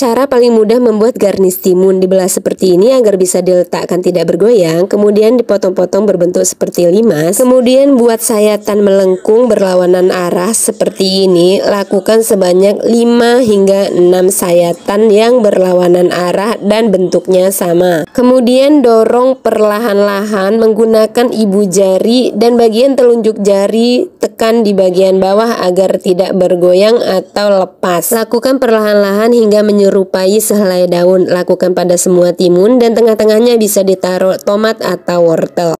Cara paling mudah membuat garnis timun dibelah seperti ini agar bisa diletakkan tidak bergoyang, kemudian dipotong-potong berbentuk seperti limas, kemudian buat sayatan melengkung berlawanan arah seperti ini, lakukan sebanyak 5 hingga 6 sayatan yang berlawanan arah dan bentuknya sama. Kemudian dorong perlahan-lahan menggunakan ibu jari dan bagian telunjuk jari tekan di bagian bawah agar tidak bergoyang atau lepas. Lakukan perlahan-lahan hingga menyuruh menyerupai sehelai daun. Lakukan pada semua timun dan tengah-tengahnya bisa ditaruh tomat atau wortel.